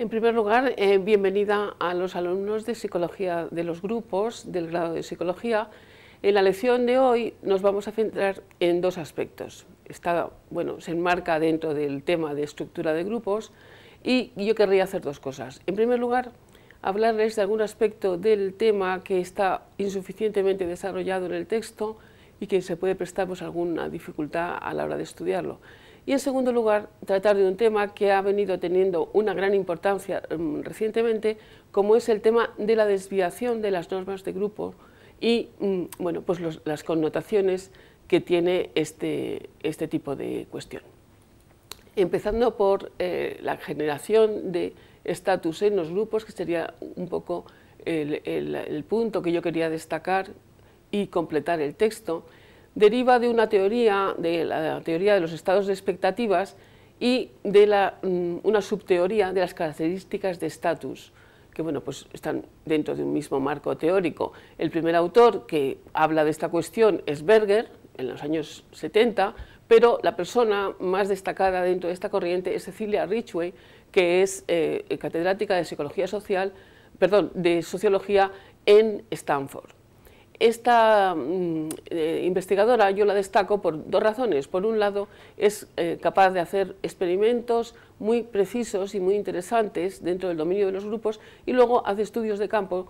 En primer lugar, eh, bienvenida a los alumnos de Psicología de los grupos del grado de Psicología. En la lección de hoy nos vamos a centrar en dos aspectos. Está, bueno, se enmarca dentro del tema de estructura de grupos y yo querría hacer dos cosas. En primer lugar, hablarles de algún aspecto del tema que está insuficientemente desarrollado en el texto y que se puede prestar pues, alguna dificultad a la hora de estudiarlo. Y en segundo lugar, tratar de un tema que ha venido teniendo una gran importancia mm, recientemente, como es el tema de la desviación de las normas de grupo y mm, bueno, pues las connotaciones que tiene este, este, tipo de cuestión. Empezando por eh, la generación de estatus en los grupos, que sería un poco el punto que yo quería destacar y completar el texto, deriva de una teoría, de la teoría de los estados de expectativas y de mm, una subteoría de las características de estatus, que bueno, pues están dentro de un mismo marco teórico. El primer autor que habla de esta cuestión es Berger, en los años 70, pero la persona más destacada dentro de esta corriente es Cecilia Richway, que es eh, catedrática de Psicología Social, perdón, de Sociología en Stanford. Esta mm, eh, investigadora yo la destaco por dos razones. Por un lado, es eh, capaz de hacer experimentos muy precisos y muy interesantes dentro del dominio de los grupos y luego hace estudios de campo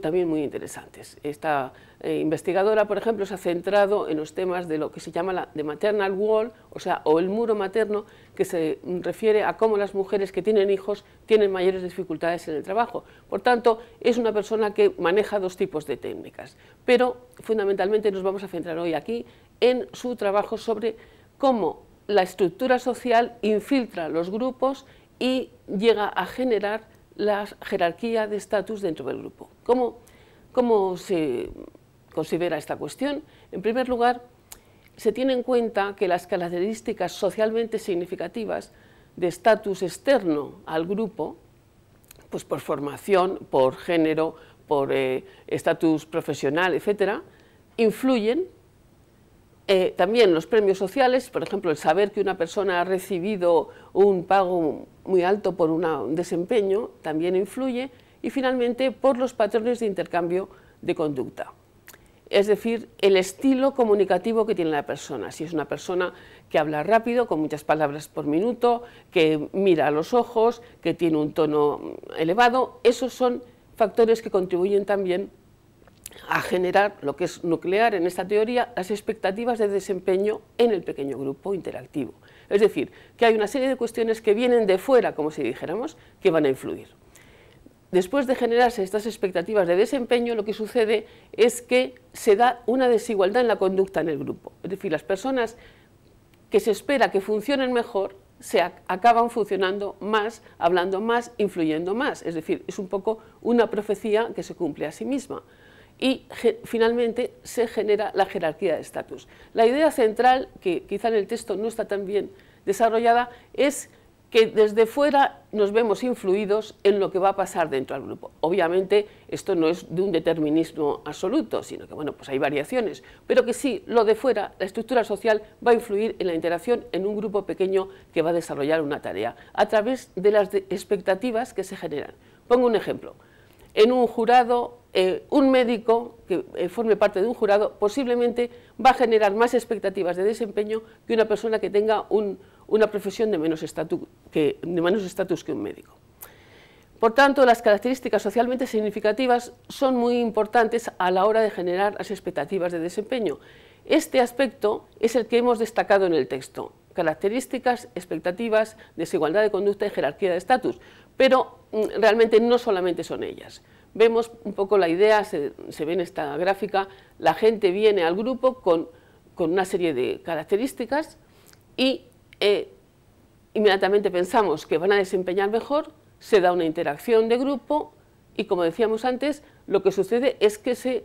también muy interesantes. Esta eh, investigadora, por ejemplo, se ha centrado en los temas de lo que se llama la maternal wall, o sea, o el muro materno, que se refiere a cómo las mujeres que tienen hijos tienen mayores dificultades en el trabajo. Por tanto, es una persona que maneja dos tipos de técnicas, pero fundamentalmente nos vamos a centrar hoy aquí en su trabajo sobre cómo la estructura social infiltra los grupos y llega a generar la jerarquía de estatus dentro del grupo. ¿Cómo, se considera esta cuestión? En primer lugar, se tiene en cuenta que las características socialmente significativas de estatus externo al grupo, pues por formación, por género, por eh, estatus profesional, etc., influyen eh, también los premios sociales, por ejemplo, el saber que una persona ha recibido un pago muy alto por un desempeño también influye. Y finalmente, por los patrones de intercambio de conducta. Es decir, el estilo comunicativo que tiene la persona. Si es una persona que habla rápido, con muchas palabras por minuto, que mira a los ojos, que tiene un tono elevado, esos son factores que contribuyen también a generar lo que es nuclear en esta teoría las expectativas de desempeño en el pequeño grupo interactivo. Es decir, que hay una serie de cuestiones que vienen de fuera, como si dijéramos, que van a influir. Después de generarse estas expectativas de desempeño, lo que sucede es que se da una desigualdad en la conducta en el grupo. Es decir, las personas que se espera que funcionen mejor se acaban funcionando más, hablando más, influyendo más. Es decir, es un poco una profecía que se cumple a sí misma y finalmente se genera la jerarquía de estatus. La idea central, que quizá en el texto no está tan bien desarrollada, es que desde fuera nos vemos influidos en lo que va a pasar dentro del grupo. Obviamente esto no es de un determinismo absoluto, sino que bueno, pues hay variaciones, pero que sí, lo de fuera, la estructura social va a influir en la interacción en un grupo pequeño que va a desarrollar una tarea, a través de las expectativas que se generan. Pongo un ejemplo, en un jurado eh, un médico que eh, forme parte de un jurado posiblemente va a generar más expectativas de desempeño que una persona que tenga una profesión de menos estatus que, de menos estatus que un médico. Por tanto, las características socialmente significativas son muy importantes a la hora de generar las expectativas de desempeño. Este aspecto es el que hemos destacado en el texto, características, expectativas, desigualdad de conducta y jerarquía de estatus, pero mm, realmente no solamente son ellas vemos un poco la idea, se, ve en esta gráfica, la gente viene al grupo con, una serie de características y eh, inmediatamente pensamos que van a desempeñar mejor, se da una interacción de grupo y como decíamos antes, lo que sucede es que se,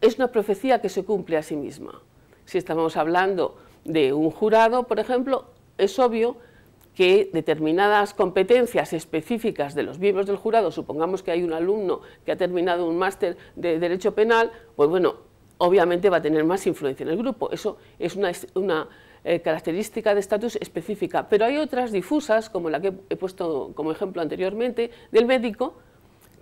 es una profecía que se cumple a sí misma. Si estamos hablando de un jurado, por ejemplo, es obvio que determinadas competencias específicas de los miembros del jurado, supongamos que hay un alumno que ha terminado un máster de Derecho Penal, pues bueno, obviamente va a tener más influencia en el grupo. Eso es una, eh, característica de estatus específica. Pero hay otras difusas, como la que he puesto como ejemplo anteriormente, del médico,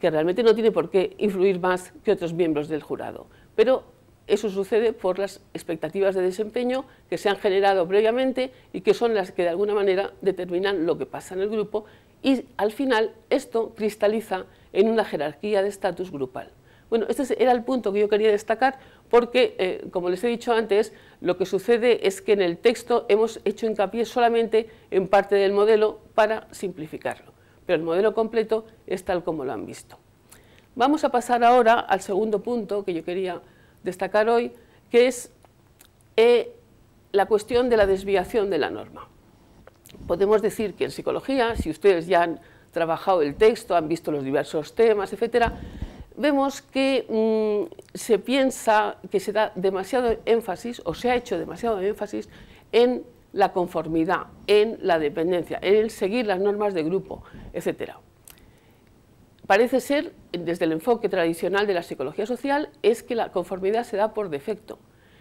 que realmente no tiene por qué influir más que otros miembros del jurado. Pero eso sucede por las expectativas de desempeño que se han generado previamente y que son las que de alguna manera determinan lo que pasa en el grupo y al final esto cristaliza en una jerarquía de estatus grupal. Bueno, este era el punto que yo quería destacar porque, eh, como les he dicho antes, lo que sucede es que en el texto hemos hecho hincapié solamente en parte del modelo para simplificarlo, pero el modelo completo es tal como lo han visto. Vamos a pasar ahora al segundo punto que yo quería destacar hoy, que es eh, la cuestión de la desviación de la norma. Podemos decir que en psicología, si ustedes ya han trabajado el texto, han visto los diversos temas, etcétera, vemos que mm, se piensa que se da demasiado énfasis o se ha hecho demasiado énfasis en la conformidad, en la dependencia, en el seguir las normas de grupo, etcétera parece ser, desde el enfoque tradicional de la psicología social, es que la conformidad se da por defecto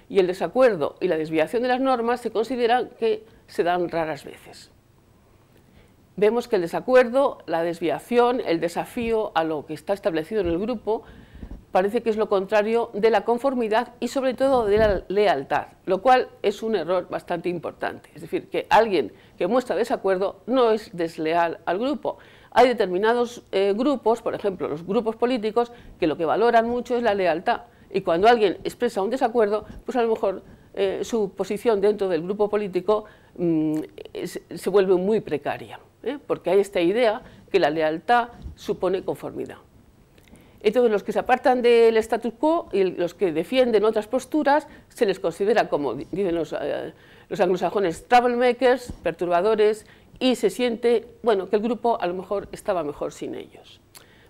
y el desacuerdo y la desviación de las normas se consideran que se dan raras veces. Vemos que el desacuerdo, la desviación, el desafío a lo que está establecido en el grupo parece que es lo contrario de la conformidad y sobre todo de la lealtad, lo cual es un error bastante importante. Es decir, que alguien que muestra desacuerdo no es desleal al grupo, hay determinados eh, grupos, por ejemplo, los grupos políticos, que lo que valoran mucho es la lealtad. Y cuando alguien expresa un desacuerdo, pues a lo mejor eh, su posición dentro del grupo político mm, se vuelve muy precaria, ¿eh? porque hay esta idea que la lealtad supone conformidad. Entonces los que se apartan del status quo y los que defienden otras posturas se les considera como, dicen los anglosajones, troublemakers, perturbadores y se siente, bueno, que el grupo a lo mejor estaba mejor sin ellos.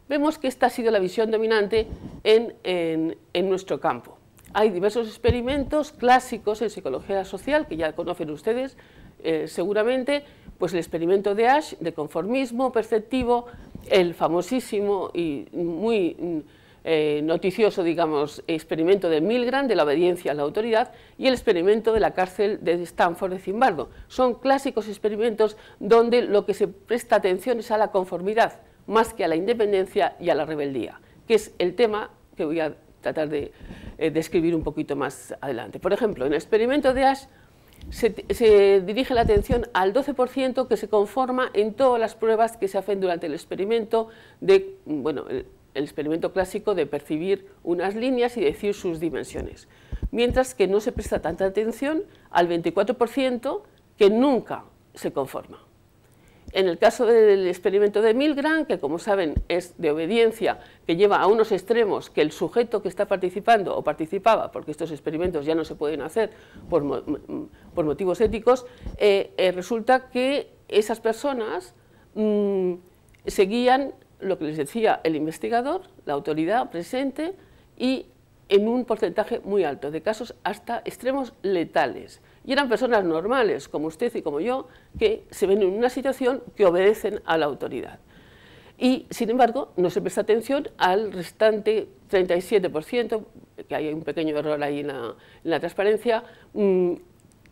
Vemos que esta ha sido la visión dominante en, nuestro campo. Hay diversos experimentos clásicos en psicología social, que ya conocen ustedes eh, seguramente, pues el experimento de Ash, de conformismo perceptivo, el famosísimo y muy eh, noticioso, digamos, experimento de Milgram de la obediencia a la autoridad y el experimento de la cárcel de Stanford de Zimbardo. Son clásicos experimentos donde lo que se presta atención es a la conformidad, más que a la independencia y a la rebeldía, que es el tema que voy a tratar de eh, describir un poquito más adelante. Por ejemplo, en el experimento de Ash se, dirige la atención al 12% que se conforma en todas las pruebas que se hacen durante el experimento de, bueno, el experimento clásico de percibir unas líneas y decir sus dimensiones, mientras que no se presta tanta atención al 24% que nunca se conforma. En el caso del experimento de Milgram, que como saben es de obediencia, que lleva a unos extremos que el sujeto que está participando o participaba, porque estos experimentos ya no se pueden hacer por, motivos éticos, eh, eh, resulta que esas personas mm, seguían lo que les decía el investigador, la autoridad presente y en un porcentaje muy alto de casos hasta extremos letales. Y eran personas normales, como usted y como yo, que se ven en una situación que obedecen a la autoridad. Y, sin embargo, no se presta atención al restante 37%, que hay un pequeño error ahí en la, transparencia, mm,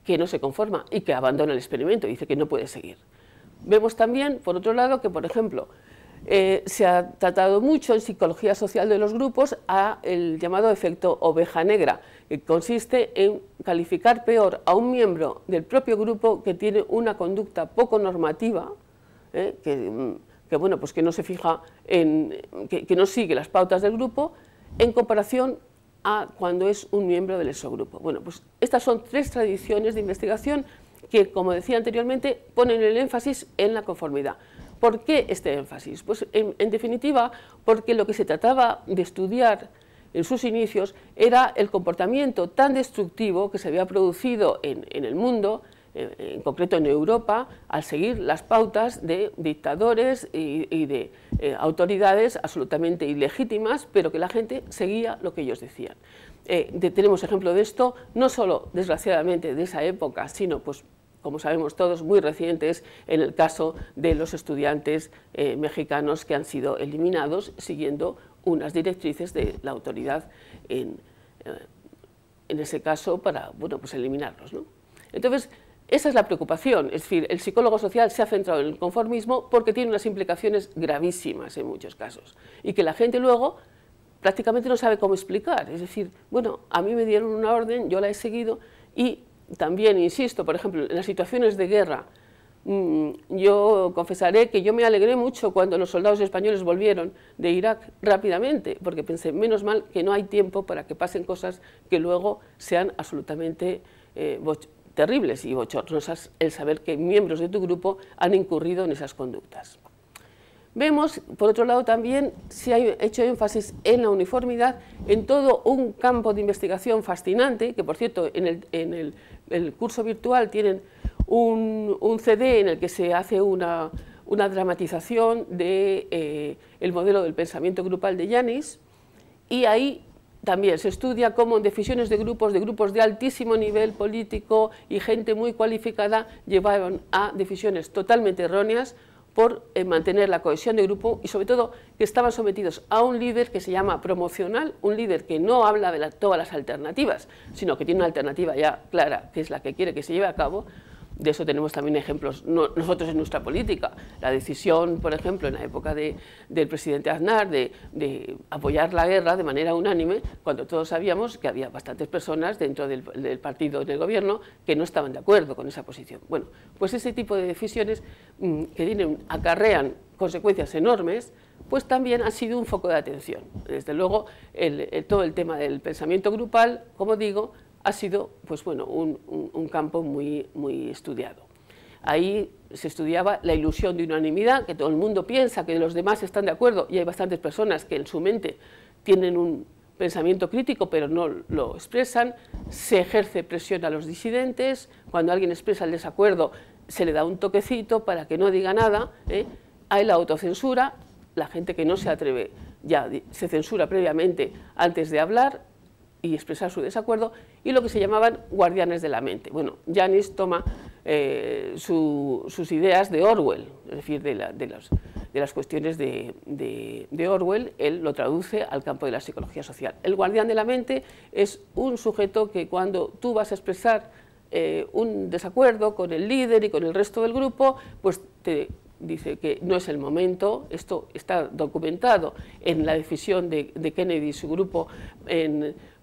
que no se conforma y que abandona el experimento, dice que no puede seguir. Vemos también, por otro lado, que, por ejemplo, eh, se ha tratado mucho en psicología social de los grupos a el llamado efecto oveja negra, que consiste en calificar peor a un miembro del propio grupo que tiene una conducta poco normativa, eh, mm, que, bueno, pues que no se fija en, que, no sigue las pautas del grupo, en comparación a cuando es un miembro del exogrupo. Bueno, pues estas son tres tradiciones de investigación que, como decía anteriormente, ponen el énfasis en la conformidad. ¿Por qué este énfasis? Pues en, definitiva porque lo que se trataba de estudiar en sus inicios era el comportamiento tan destructivo que se había producido en, el mundo, en, concreto en Europa, al seguir las pautas de dictadores y, de eh, autoridades absolutamente ilegítimas, pero que la gente seguía lo que ellos decían. Eh, tenemos ejemplo de esto, no solo desgraciadamente de esa época, sino pues como sabemos todos, muy recientes en el caso de los estudiantes eh, mexicanos que han sido eliminados siguiendo unas directrices de la autoridad en, eh, ese caso para bueno, pues eliminarlos. Entonces, esa es la preocupación, es decir, el psicólogo social se ha centrado en el conformismo porque tiene unas implicaciones gravísimas en muchos casos y que la gente luego prácticamente no sabe cómo explicar, es decir, bueno, a mí me dieron una orden, yo la he seguido y también, insisto, por ejemplo, en las situaciones de guerra, mm, yo confesaré que yo me alegré mucho cuando los soldados españoles volvieron de Irak rápidamente, porque pensé, menos mal que no hay tiempo para que pasen cosas que luego sean absolutamente eh, terribles y bochornosas el saber que miembros de tu grupo han incurrido en esas conductas. Vemos, por otro lado, también si ha hecho énfasis en la uniformidad en todo un campo de investigación fascinante, que por cierto, en el el curso virtual tienen un, CD en el que se hace una, dramatización del eh, modelo del pensamiento grupal de Yanis y ahí también se estudia cómo decisiones de grupos, de grupos de altísimo nivel político y gente muy cualificada llevaron a decisiones totalmente erróneas por eh, mantener la cohesión del grupo y sobre todo que estaban sometidos a un líder que se llama promocional, un líder que no habla de todas las alternativas, sino que tiene una alternativa ya clara, que es la que quiere que se lleve a cabo, de eso tenemos también ejemplos nosotros en nuestra política. La decisión, por ejemplo, en la época de, del presidente Aznar de, apoyar la guerra de manera unánime, cuando todos sabíamos que había bastantes personas dentro del, partido, del gobierno, que no estaban de acuerdo con esa posición. Bueno, pues ese tipo de decisiones mm, que tienen, acarrean consecuencias enormes, pues también ha sido un foco de atención. Desde luego, todo el tema del pensamiento grupal, como digo, ha sido pues bueno, un, campo muy, muy estudiado. Ahí se estudiaba la ilusión de unanimidad, que todo el mundo piensa que los demás están de acuerdo y hay bastantes personas que en su mente tienen un pensamiento crítico pero no lo expresan, se ejerce presión a los disidentes, cuando alguien expresa el desacuerdo se le da un toquecito para que no diga nada, ¿eh? hay la autocensura, la gente que no se atreve ya se censura previamente antes de hablar, y expresar su desacuerdo, y lo que se llamaban guardianes de la mente. Bueno, Janis toma eh, sus ideas de Orwell, es decir, de, las, de las, cuestiones de, Orwell, él lo traduce al campo de la psicología social. El guardián de la mente es un sujeto que cuando tú vas a expresar eh, un desacuerdo con el líder y con el resto del grupo, pues te dice que no es el momento, esto está documentado en la decisión de, Kennedy y su grupo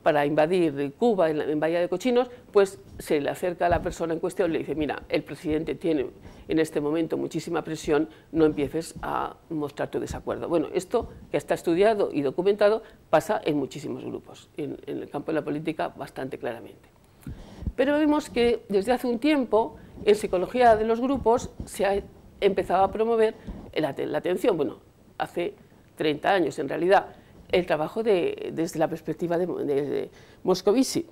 para invadir Cuba en, Bahía de Cochinos, pues se le acerca a la persona en cuestión y le dice, mira, el presidente tiene en este momento muchísima presión, no empieces a mostrar tu desacuerdo. Bueno, esto que está estudiado y documentado pasa en muchísimos grupos, en, en el campo de la política bastante claramente. Pero vemos que desde hace un tiempo en psicología de los grupos se ha empezaba a promover la, atención, bueno, hace 30 años en realidad, el trabajo de, desde la perspectiva de, Moscovici,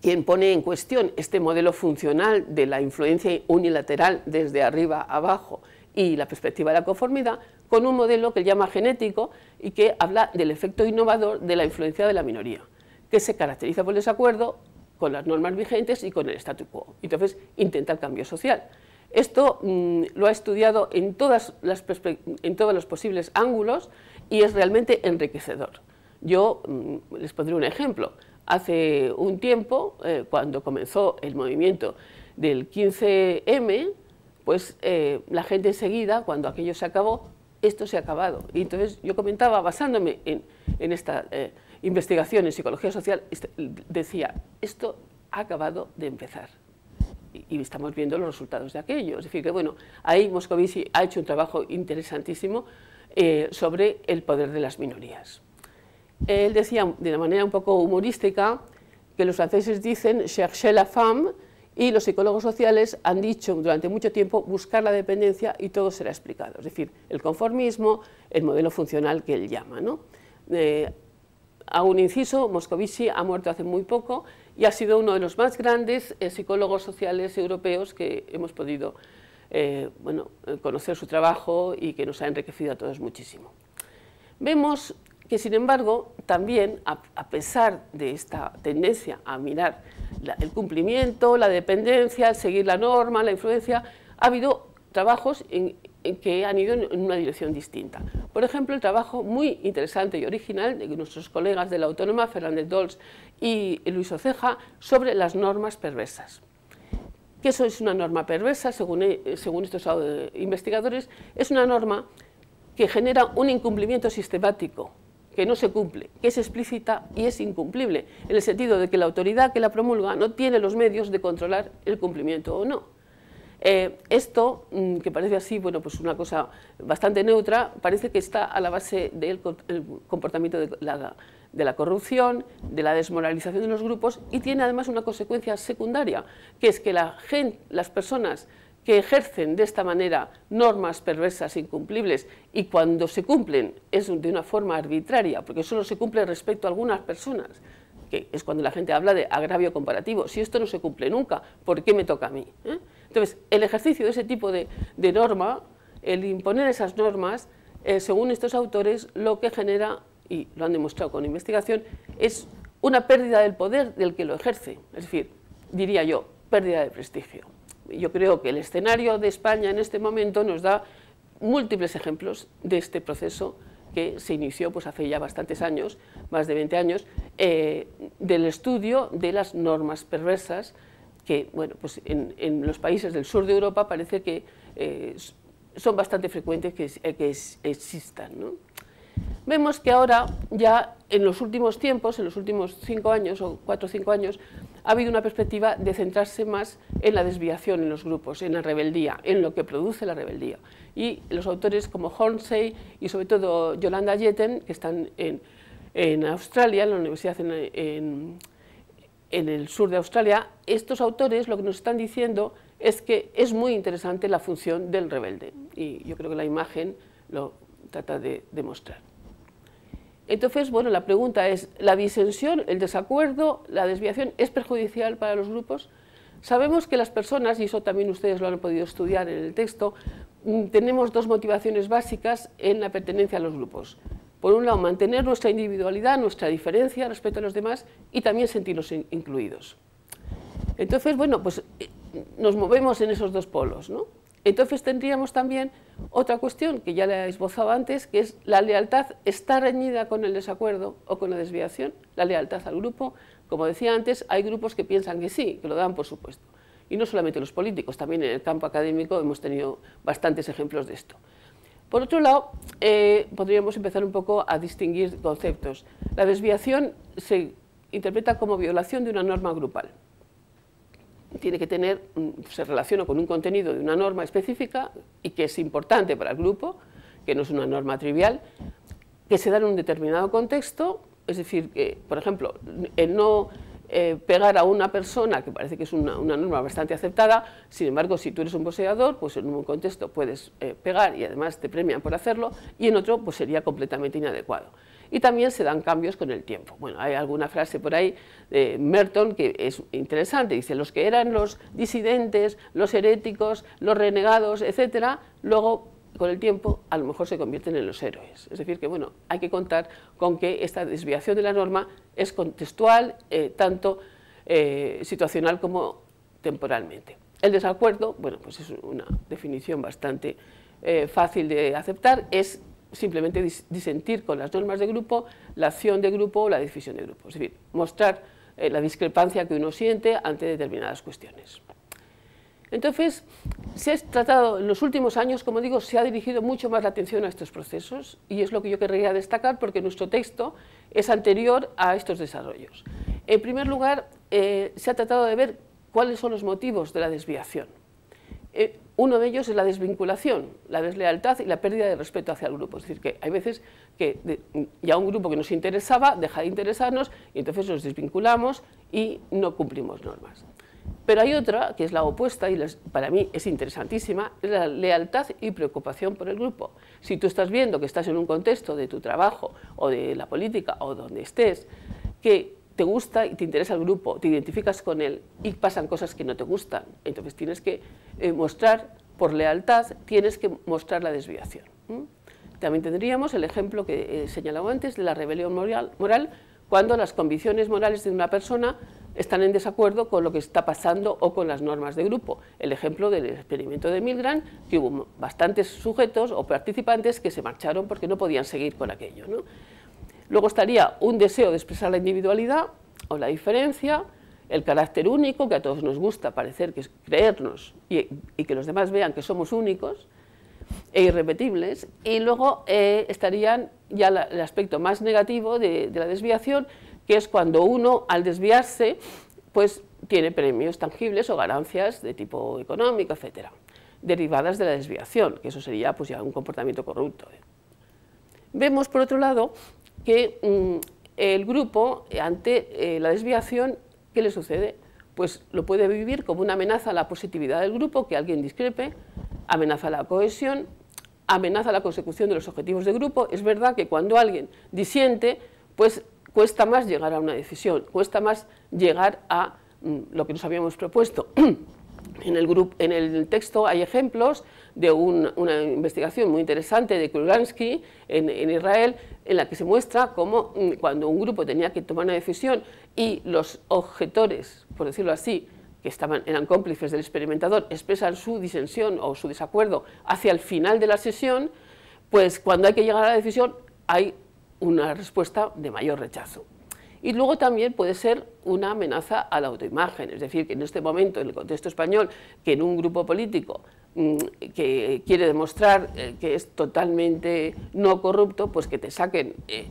quien pone en cuestión este modelo funcional de la influencia unilateral desde arriba abajo y la perspectiva de la conformidad, con un modelo que llama genético y que habla del efecto innovador de la influencia de la minoría, que se caracteriza por el desacuerdo con las normas vigentes y con el statu quo. Entonces, intenta el cambio social. Esto mm, lo ha estudiado en, todas todos los posibles ángulos y es realmente enriquecedor. Yo mm, les pondré un ejemplo. Hace un tiempo, eh, cuando comenzó el movimiento del 15M, pues eh, la gente enseguida, cuando aquello se acabó, esto se ha acabado. Y entonces yo comentaba, basándome en, esta eh, investigación en psicología social, este, decía, esto ha acabado de empezar y estamos viendo los resultados de aquello. Es decir, que bueno, ahí Moscovici ha hecho un trabajo interesantísimo eh, sobre el poder de las minorías. Él decía de una manera un poco humorística que los franceses dicen chercher la femme y los psicólogos sociales han dicho durante mucho tiempo buscar la dependencia y todo será explicado. Es decir, el conformismo, el modelo funcional que él llama. ¿no? Eh, a un inciso, Moscovici ha muerto hace muy poco y ha sido uno de los más grandes eh, psicólogos sociales europeos que hemos podido eh, bueno, eh, conocer su trabajo y que nos ha enriquecido a todos muchísimo. Vemos que, sin embargo, también, a, pesar de esta tendencia a mirar el cumplimiento, la dependencia, seguir la norma, la influencia, ha habido trabajos en, eh, que han ido en una dirección distinta. Por ejemplo, el trabajo muy interesante y original de nuestros colegas de la Autónoma, Fernández Dols y Luis Oceja, sobre las normas perversas. ¿Qué es una norma perversa? según eh, estos eh, investigadores, es una norma que genera un incumplimiento sistemático, que no se cumple, que es explícita y es incumplible, en el sentido de que la autoridad que la promulga no tiene los medios de controlar el cumplimiento o no. Eh, esto, mm, que parece así, bueno, pues una cosa bastante neutra, parece que está a la base del comportamiento de la, corrupción, de la desmoralización de los grupos y tiene además una consecuencia secundaria, que es que las personas que ejercen de esta manera normas perversas incumplibles y cuando se cumplen es de una forma arbitraria, porque solo se cumple respecto a algunas personas, que es cuando la gente habla de agravio comparativo, si esto no se cumple nunca, ¿por qué me toca a mí? ¿Eh? Entonces, el ejercicio de ese tipo de, norma, el imponer esas normas, eh, según estos autores, lo que genera, y lo han demostrado con investigación, es una pérdida del poder del que lo ejerce. Es decir, diría yo, pérdida de prestigio. Yo creo que el escenario de España en este momento nos da múltiples ejemplos de este proceso que se inició pues, hace ya bastantes años, más de 20 años, eh, del estudio de las normas perversas que bueno, pues en, los países del sur de Europa parece que eh, son bastante frecuentes que, eh, que existan. ¿no? Vemos que ahora, ya en los últimos tiempos, en los últimos cinco años o cuatro o cinco años, ha habido una perspectiva de centrarse más en la desviación en los grupos, en la rebeldía, en lo que produce la rebeldía. Y los autores como Hornsey y sobre todo Yolanda Jeten que están en, en Australia, en la universidad en, en en el sur de Australia, estos autores lo que nos están diciendo es que es muy interesante la función del rebelde y yo creo que la imagen lo trata de demostrar. Entonces, bueno, la pregunta es, ¿la disensión, el desacuerdo, la desviación es perjudicial para los grupos? Sabemos que las personas, y eso también ustedes lo han podido estudiar en el texto, mm, tenemos dos motivaciones básicas en la pertenencia a los grupos por un lado, mantener nuestra individualidad, nuestra diferencia respecto a los demás y también sentirnos incluidos. Entonces, bueno, pues eh, nos movemos en esos dos polos, ¿no? Entonces tendríamos también otra cuestión que ya la esbozado antes, que es la lealtad está reñida con el desacuerdo o con la desviación, la lealtad al grupo. Como decía antes, hay grupos que piensan que sí, que lo dan por supuesto. Y no solamente los políticos, también en el campo académico hemos tenido bastantes ejemplos de esto. Por otro lado, eh, podríamos empezar un poco a distinguir conceptos. La desviación se interpreta como violación de una norma grupal. Tiene que tener, se relaciona con un contenido de una norma específica y que es importante para el grupo, que no es una norma trivial, que se da en un determinado contexto, es decir, que, por ejemplo, el no eh, pegar a una persona, que parece que es una, norma bastante aceptada, sin embargo, si tú eres un poseedor, pues en un contexto puedes eh, pegar y además te premian por hacerlo, y en otro pues sería completamente inadecuado. Y también se dan cambios con el tiempo. Bueno, hay alguna frase por ahí de Merton que es interesante, dice, los que eran los disidentes, los heréticos, los renegados, etcétera, luego con el tiempo a lo mejor se convierten en los héroes. Es decir, que bueno, hay que contar con que esta desviación de la norma es contextual, eh, tanto eh, situacional como temporalmente. El desacuerdo, bueno, pues es una definición bastante eh, fácil de aceptar, es simplemente disentir con las normas de grupo, la acción de grupo o la decisión de grupo. Es decir, mostrar la discrepancia que uno siente ante determinadas cuestiones. Entonces, se ha tratado, en los últimos años, como digo, se ha dirigido mucho más la atención a estos procesos y es lo que yo querría destacar porque nuestro texto es anterior a estos desarrollos. En primer lugar, eh, se ha tratado de ver cuáles son los motivos de la desviación. Eh, uno de ellos es la desvinculación, la deslealtad y la pérdida de respeto hacia el grupo. Es decir, que hay veces que ya un grupo que nos interesaba deja de interesarnos y entonces nos desvinculamos y no cumplimos normas. Pero hay otra, que es la opuesta, y para mí es interesantísima, es la lealtad y preocupación por el grupo. Si tú estás viendo que estás en un contexto de tu trabajo, o de la política, o donde estés, que te gusta y te interesa el grupo, te identificas con él, y pasan cosas que no te gustan, entonces tienes que eh, mostrar, por lealtad, tienes que mostrar la desviación. También tendríamos el ejemplo que eh, señalaba antes de la rebelión moral, moral cuando las convicciones morales de una persona están en desacuerdo con lo que está pasando o con las normas de grupo. El ejemplo del experimento de Milgram, que hubo bastantes sujetos o participantes que se marcharon porque no podían seguir con aquello. Luego estaría un deseo de expresar la individualidad o la diferencia, el carácter único, que a todos nos gusta parecer que es creernos y, que los demás vean que somos únicos, e irrepetibles y luego eh, estarían ya el aspecto más negativo de, la desviación que es cuando uno, al desviarse, pues tiene premios tangibles o ganancias de tipo económico, etcétera, derivadas de la desviación, que eso sería pues ya un comportamiento corrupto. Vemos, por otro lado, que mm, el grupo, ante eh, la desviación, ¿qué le sucede? Pues lo puede vivir como una amenaza a la positividad del grupo, que alguien discrepe, amenaza la cohesión, amenaza la consecución de los objetivos del grupo. Es verdad que cuando alguien disiente, pues cuesta más llegar a una decisión, cuesta más llegar a mm, lo que nos habíamos propuesto. en, el en el, texto hay ejemplos de una investigación muy interesante de Kurgansky en, Israel, en la que se muestra cómo mm, cuando un grupo tenía que tomar una decisión y los objetores, por decirlo así, que estaban, eran cómplices del experimentador, expresan su disensión o su desacuerdo hacia el final de la sesión, pues cuando hay que llegar a la decisión hay una respuesta de mayor rechazo. Y luego también puede ser una amenaza a la autoimagen, es decir, que en este momento, en el contexto español, que en un grupo político mm, que quiere demostrar eh, que es totalmente no corrupto, pues que te saquen eh,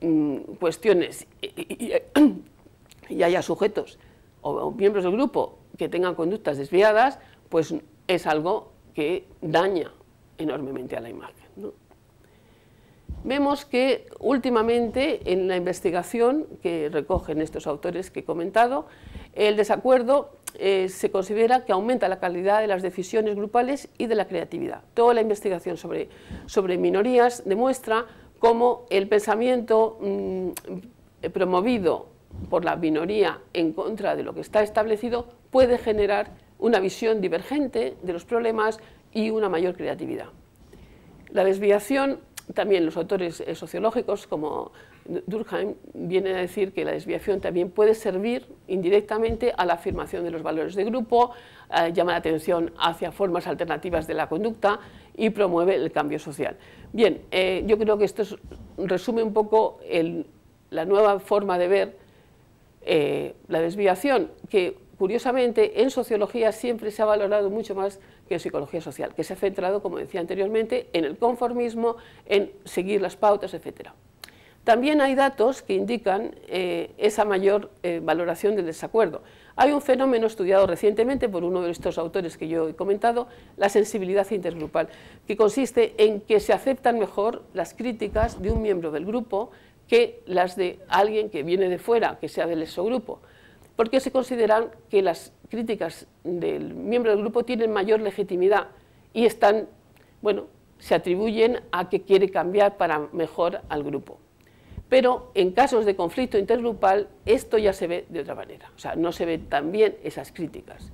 mm, cuestiones y, haya sujetos o miembros del grupo que tengan conductas desviadas, pues es algo que daña enormemente a la imagen vemos que últimamente en la investigación que recogen estos autores que he comentado, el desacuerdo eh, se considera que aumenta la calidad de las decisiones grupales y de la creatividad. Toda la investigación sobre, sobre minorías demuestra cómo el pensamiento mm, promovido por la minoría en contra de lo que está establecido puede generar una visión divergente de los problemas y una mayor creatividad. La desviación también los autores eh, sociológicos como Durkheim vienen a decir que la desviación también puede servir indirectamente a la afirmación de los valores de grupo, eh, llama la atención hacia formas alternativas de la conducta y promueve el cambio social. Bien, eh, yo creo que esto resume un poco la nueva forma de ver la desviación, que curiosamente, en sociología siempre se ha valorado mucho más que en psicología social, que se ha centrado, como decía anteriormente, en el conformismo, en seguir las pautas, etc. También hay datos que indican eh, esa mayor eh, valoración del desacuerdo. Hay un fenómeno estudiado recientemente por uno de estos autores que yo he comentado, la sensibilidad intergrupal, que consiste en que se aceptan mejor las críticas de un miembro del grupo que las de alguien que viene de fuera, que sea del exogrupo. grupo porque se consideran que las críticas del miembro del grupo tienen mayor legitimidad y están, bueno, se atribuyen a que quiere cambiar para mejor al grupo. Pero en casos de conflicto intergrupal esto ya se ve de otra manera, o sea, no se ven tan bien esas críticas.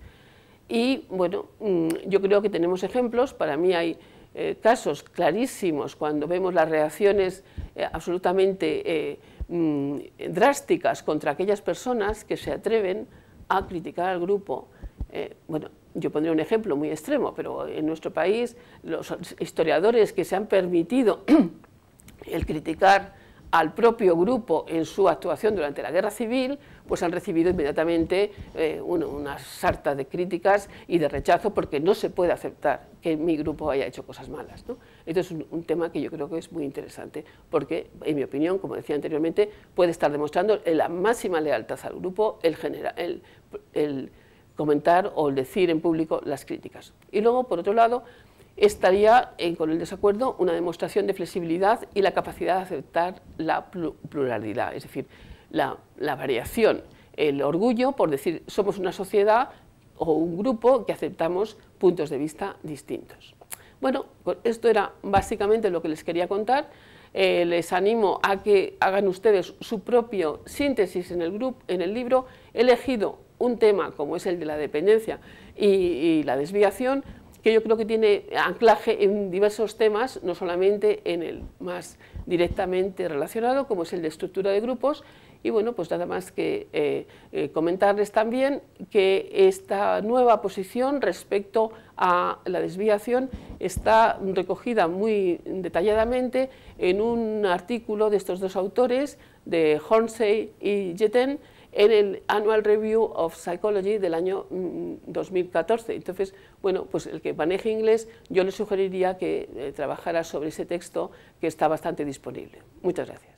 Y bueno, mm, yo creo que tenemos ejemplos, para mí hay eh, casos clarísimos cuando vemos las reacciones eh, absolutamente... Eh, Mm, drásticas contra aquellas personas que se atreven a criticar al grupo. Eh, bueno, yo pondré un ejemplo muy extremo, pero en nuestro país los historiadores que se han permitido el criticar al propio grupo en su actuación durante la guerra civil, pues han recibido inmediatamente eh, una sarta de críticas y de rechazo porque no se puede aceptar que mi grupo haya hecho cosas malas. Esto es un, tema que yo creo que es muy interesante porque, en mi opinión, como decía anteriormente, puede estar demostrando la máxima lealtad al grupo, el, el comentar o el decir en público las críticas. Y luego, por otro lado, estaría eh, con el desacuerdo una demostración de flexibilidad y la capacidad de aceptar la pluralidad, es decir, la, variación, el orgullo por decir somos una sociedad o un grupo que aceptamos puntos de vista distintos. Bueno, esto era básicamente lo que les quería contar. Eh, les animo a que hagan ustedes su propio síntesis en el, grupo, en el libro. He elegido un tema como es el de la dependencia y la desviación que yo creo que tiene anclaje en diversos temas, no solamente en el más directamente relacionado, como es el de estructura de grupos, y bueno, pues nada más que eh, eh, comentarles también que esta nueva posición respecto a la desviación está recogida muy detalladamente en un artículo de estos dos autores, de Hornsey y Jetten, en el Annual Review of Psychology del año 2014. Mm, Entonces, bueno, pues el que maneje inglés, yo le sugeriría que eh, trabajara sobre ese texto que está bastante disponible. Muchas gracias.